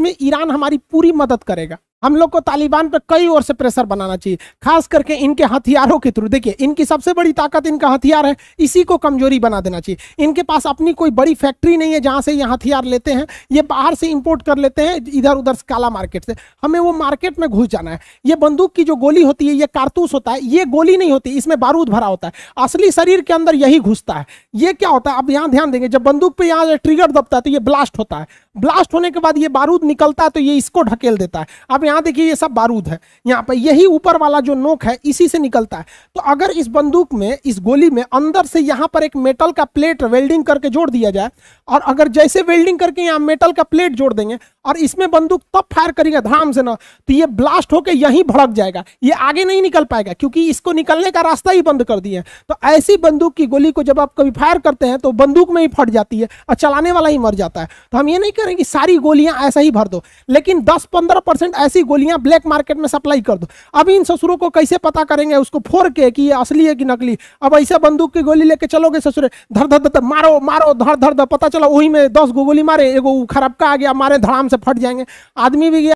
में ईरान हमारी पूरी मदद करेगा हम लोग को तालिबान पर कई ओर से प्रेशर बनाना चाहिए खास करके इनके हथियारों के थ्रू देखिए इनकी सबसे बड़ी ताकत इनका हथियार है इसी को कमजोरी बना देना चाहिए इनके पास अपनी कोई बड़ी फैक्ट्री नहीं है जहाँ से ये हथियार लेते हैं ये बाहर से इंपोर्ट कर लेते हैं इधर उधर काला मार्केट से हमें वो मार्केट में घुस जाना है ये बंदूक की जो गोली होती है ये कारतूस होता है ये गोली नहीं होती इसमें बारूद भरा होता है असली शरीर के अंदर यही घुसता है ये क्या होता है अब यहाँ ध्यान देंगे जब बंदूक पर यहाँ ट्रिगर दबता है तो ये ब्लास्ट होता है ब्लास्ट होने के बाद ये बारूद निकलता है तो ये इसको ढकेल देता है अब यहाँ देखिए ये सब बारूद है यहाँ पर यही ऊपर वाला जो नोक है इसी से निकलता है तो अगर इस बंदूक में इस गोली में अंदर से यहाँ पर एक मेटल का प्लेट वेल्डिंग करके जोड़ दिया जाए और अगर जैसे वेल्डिंग करके यहाँ मेटल का प्लेट जोड़ देंगे और इसमें बंदूक तब फायर करेगा धाम से ना तो ये ब्लास्ट होकर यहीं भड़क जाएगा ये आगे नहीं निकल पाएगा क्योंकि इसको निकलने का रास्ता ही बंद कर दिया तो ऐसी बंदूक की गोली को जब आप कभी फायर करते हैं तो बंदूक में ही फट जाती है और चलाने वाला ही मर जाता है तो हम ये नहीं करें कि सारी गोलियां ऐसा ही भर दो लेकिन दस पंद्रह परसेंट ऐसी देसी गोलियां ब्लैक मार्केट में सप्लाई कर दो अब इन ससुरों को कैसे पता करेंगे उसको फोर के कि ये असली है कि नकली अब ऐसे बंदूक की गोली लेके चलोगे ससुरे धर धर धर मारो मारो धर धर धर पता चला वही में दस गो गोली मारे एगो खराब का आ गया मारे धड़ाम से फट जाएंगे आदमी भी गया